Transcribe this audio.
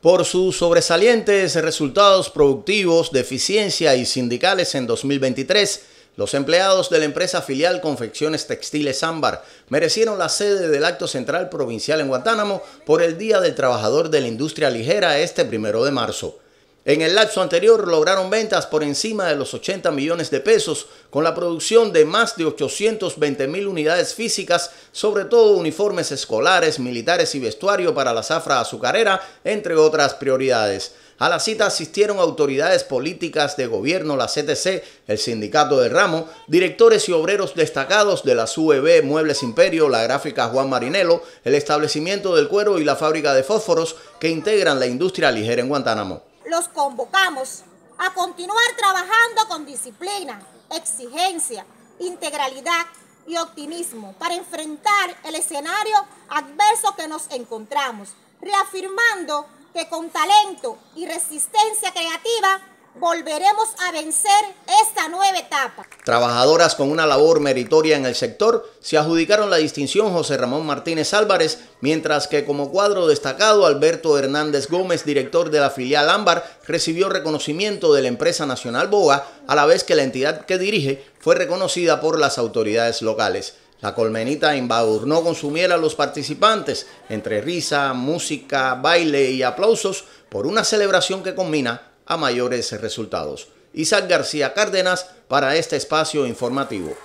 por sus sobresalientes resultados productivos de eficiencia y sindicales en 2023, los empleados de la empresa filial Confecciones Textiles Ámbar merecieron la sede del acto central provincial en Guantánamo por el Día del Trabajador de la Industria Ligera este primero de marzo. En el lapso anterior lograron ventas por encima de los 80 millones de pesos, con la producción de más de 820 mil unidades físicas, sobre todo uniformes escolares, militares y vestuario para la zafra azucarera, entre otras prioridades. A la cita asistieron autoridades políticas de gobierno, la CTC, el sindicato de ramo, directores y obreros destacados de la UEB Muebles Imperio, la gráfica Juan Marinelo, el establecimiento del cuero y la fábrica de fósforos que integran la industria ligera en Guantánamo los convocamos a continuar trabajando con disciplina, exigencia, integralidad y optimismo para enfrentar el escenario adverso que nos encontramos, reafirmando que con talento y resistencia creativa volveremos a vencer esta nueva Trabajadoras con una labor meritoria en el sector se adjudicaron la distinción José Ramón Martínez Álvarez, mientras que como cuadro destacado Alberto Hernández Gómez, director de la filial Ámbar, recibió reconocimiento de la empresa nacional Boga, a la vez que la entidad que dirige fue reconocida por las autoridades locales. La colmenita embadurnó con su miel a los participantes, entre risa, música, baile y aplausos, por una celebración que combina a mayores resultados. Isaac García Cárdenas para este espacio informativo.